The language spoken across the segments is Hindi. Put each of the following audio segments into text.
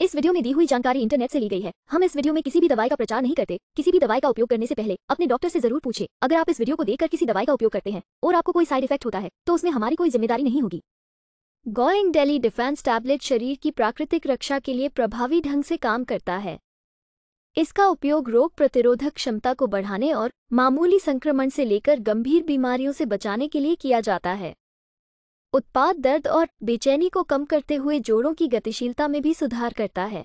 इस वीडियो में दी हुई जानकारी इंटरनेट से ली गई है हम इस वीडियो में किसी भी दवाई का प्रचार नहीं करते किसी भी दवाई का उपयोग करने से पहले अपने डॉक्टर से जरूर पूछे अगर आप इस वीडियो को देखकर किसी दवाई का उपयोग करते हैं और आपको कोई साइड इफेक्ट होता है तो उसमें हमारी कोई जिम्मेदारी नहीं होगी गोइंग डेली डिफेंस टैबलेट शरीर की प्राकृतिक रक्षा के लिए प्रभावी ढंग से काम करता है इसका उपयोग रोग प्रतिरोधक क्षमता को बढ़ाने और मामूली संक्रमण से लेकर गंभीर बीमारियों से बचाने के लिए किया जाता है उत्पाद दर्द और बेचैनी को कम करते हुए जोड़ों की गतिशीलता में भी सुधार करता है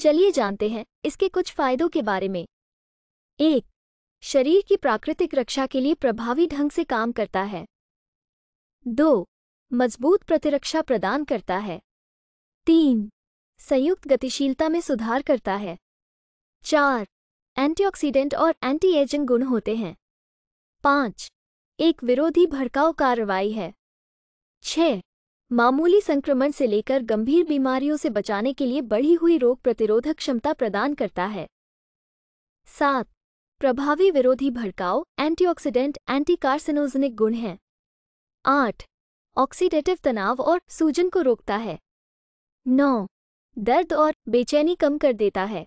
चलिए जानते हैं इसके कुछ फायदों के बारे में एक शरीर की प्राकृतिक रक्षा के लिए प्रभावी ढंग से काम करता है दो मजबूत प्रतिरक्षा प्रदान करता है तीन संयुक्त गतिशीलता में सुधार करता है चार एंटीऑक्सीडेंट और एंटी एजिंग गुण होते हैं पाँच एक विरोधी भड़काऊ कार्रवाई है छह मामूली संक्रमण से लेकर गंभीर बीमारियों से बचाने के लिए बढ़ी हुई रोग प्रतिरोधक क्षमता प्रदान करता है सात प्रभावी विरोधी भड़काव एंटीऑक्सीडेंट एंटी गुण हैं आठ ऑक्सीडेटिव तनाव और सूजन को रोकता है नौ दर्द और बेचैनी कम कर देता है